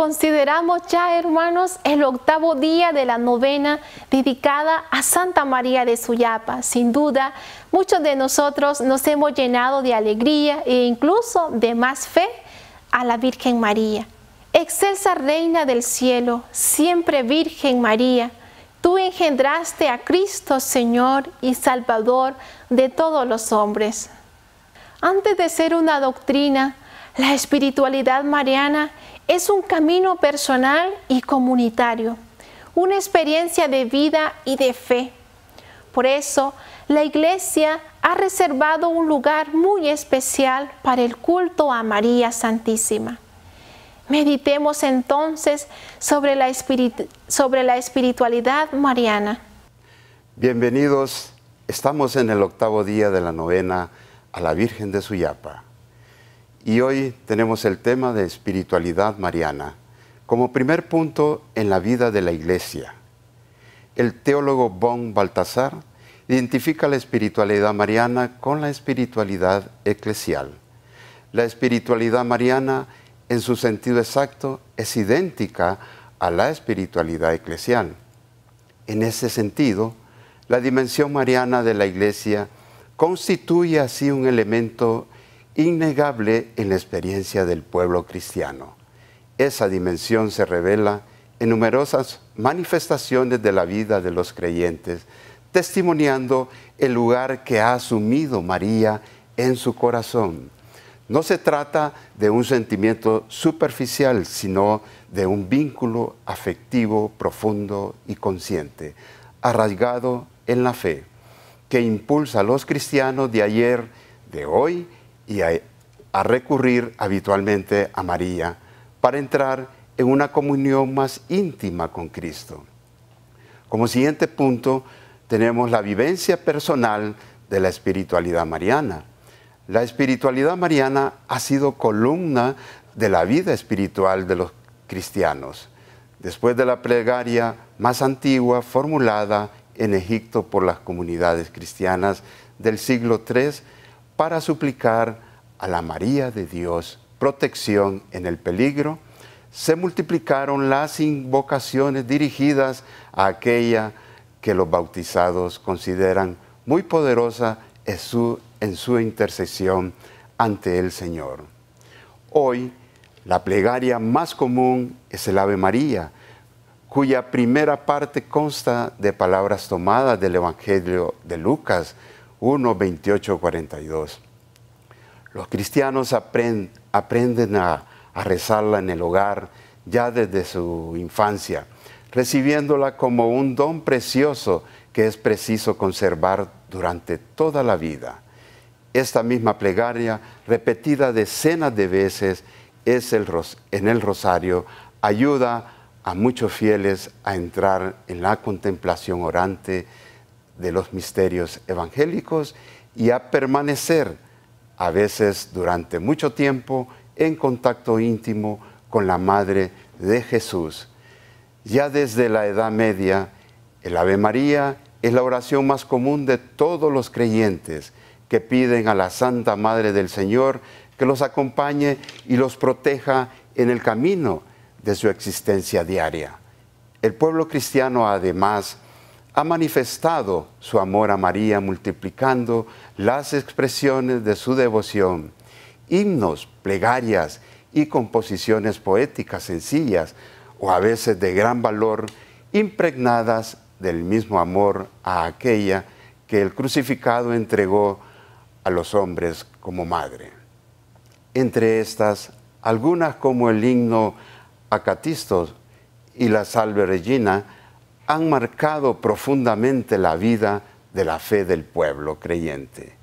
Consideramos ya, hermanos, el octavo día de la novena dedicada a Santa María de Suyapa. Sin duda, muchos de nosotros nos hemos llenado de alegría e incluso de más fe a la Virgen María. Excelsa Reina del Cielo, siempre Virgen María, tú engendraste a Cristo Señor y Salvador de todos los hombres. Antes de ser una doctrina, la espiritualidad mariana es un camino personal y comunitario, una experiencia de vida y de fe. Por eso, la Iglesia ha reservado un lugar muy especial para el culto a María Santísima. Meditemos entonces sobre la, espiritualidad mariana. Bienvenidos, estamos en el octavo día de la novena a la Virgen de Suyapa. Y hoy tenemos el tema de espiritualidad mariana como primer punto en la vida de la iglesia. El teólogo Bon Baltasar identifica la espiritualidad mariana con la espiritualidad eclesial. La espiritualidad mariana en su sentido exacto es idéntica a la espiritualidad eclesial. En ese sentido, la dimensión mariana de la iglesia constituye así un elemento innegable en la experiencia del pueblo cristiano. Esa dimensión se revela en numerosas manifestaciones de la vida de los creyentes, testimoniando el lugar que ha asumido María en su corazón. No se trata de un sentimiento superficial, sino de un vínculo afectivo profundo y consciente, arraigado en la fe, que impulsa a los cristianos de ayer, de hoy y a, recurrir habitualmente a María para entrar en una comunión más íntima con Cristo. Como siguiente punto, tenemos la vivencia personal de la espiritualidad mariana. La espiritualidad mariana ha sido columna de la vida espiritual de los cristianos. Después de la plegaria más antigua formulada en Egipto por las comunidades cristianas del siglo III, para suplicar a la María de Dios protección en el peligro, se multiplicaron las invocaciones dirigidas a aquella que los bautizados consideran muy poderosa en su, intercesión ante el Señor. Hoy, la plegaria más común es el Ave María, cuya primera parte consta de palabras tomadas del Evangelio de Lucas, 1.28.42 Los cristianos aprenden a, rezarla en el hogar ya desde su infancia, recibiéndola como un don precioso que es preciso conservar durante toda la vida. Esta misma plegaria, repetida decenas de veces es en el rosario, ayuda a muchos fieles a entrar en la contemplación orante de los misterios evangélicos y a permanecer, a veces durante mucho tiempo, en contacto íntimo con la Madre de Jesús. Ya desde la Edad Media, el Ave María es la oración más común de todos los creyentes que piden a la Santa Madre del Señor que los acompañe y los proteja en el camino de su existencia diaria. El pueblo cristiano además ha manifestado su amor a María multiplicando las expresiones de su devoción, himnos, plegarias y composiciones poéticas sencillas o a veces de gran valor, impregnadas del mismo amor a aquella que el crucificado entregó a los hombres como madre. Entre estas, algunas como el himno a Catistos y la Salve Regina, han marcado profundamente la vida de la fe del pueblo creyente.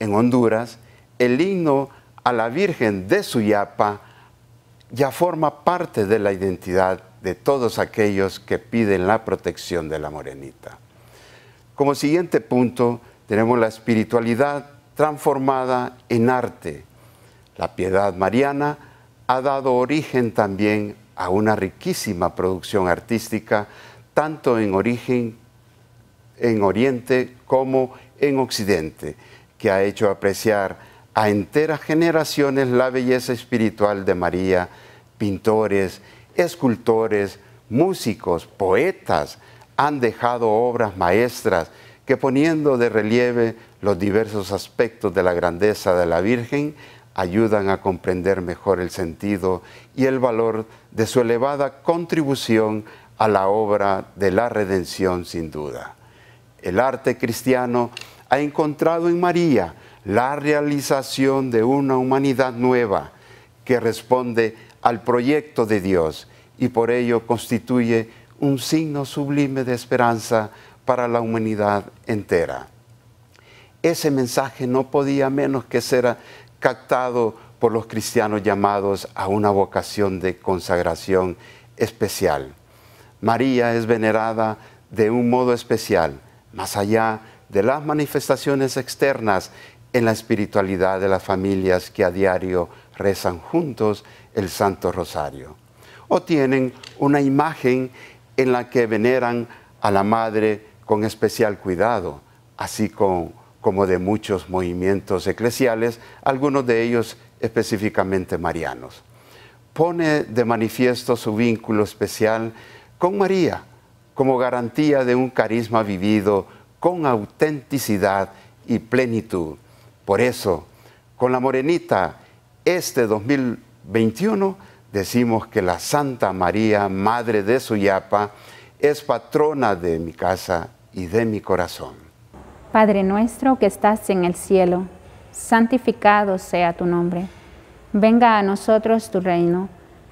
En Honduras, el himno a la Virgen de Suyapa ya forma parte de la identidad de todos aquellos que piden la protección de la morenita. Como siguiente punto, tenemos la espiritualidad transformada en arte. La piedad mariana ha dado origen también a una riquísima producción artística tanto en origen, en Oriente como en Occidente, que ha hecho apreciar a enteras generaciones la belleza espiritual de María, pintores, escultores, músicos, poetas, han dejado obras maestras que poniendo de relieve los diversos aspectos de la grandeza de la Virgen, ayudan a comprender mejor el sentido y el valor de su elevada contribución a la obra de la redención sin duda. El arte cristiano ha encontrado en María la realización de una humanidad nueva que responde al proyecto de Dios y por ello constituye un signo sublime de esperanza para la humanidad entera. Ese mensaje no podía menos que ser captado por los cristianos llamados a una vocación de consagración especial. María es venerada de un modo especial, más allá de las manifestaciones externas en la espiritualidad de las familias que a diario rezan juntos el Santo Rosario. O tienen una imagen en la que veneran a la Madre con especial cuidado, así como de muchos movimientos eclesiales, algunos de ellos específicamente marianos. Pone de manifiesto su vínculo especial con María como garantía de un carisma vivido con autenticidad y plenitud. Por eso, con la morenita, este 2021 decimos que la Santa María, Madre de Suyapa, es patrona de mi casa y de mi corazón. Padre nuestro que estás en el cielo, santificado sea tu nombre. Venga a nosotros tu reino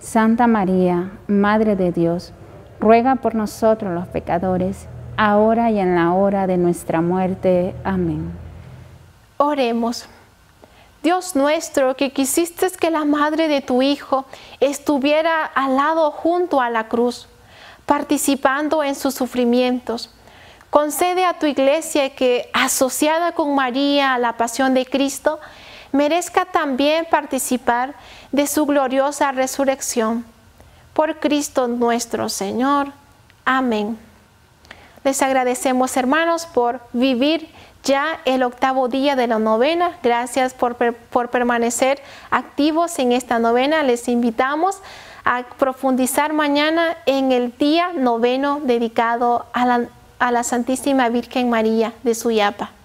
Santa María, Madre de Dios, ruega por nosotros los pecadores, ahora y en la hora de nuestra muerte. Amén. Oremos. Dios nuestro, que quisiste que la madre de tu Hijo estuviera al lado junto a la cruz, participando en sus sufrimientos, concede a tu iglesia que, asociada con María a la pasión de Cristo, merezca también participar de su gloriosa resurrección. Por Cristo nuestro Señor. Amén. Les agradecemos hermanos por vivir ya el octavo día de la novena. Gracias por, permanecer activos en esta novena. Les invitamos a profundizar mañana en el día noveno dedicado a la, a la Santísima Virgen María de Suyapa.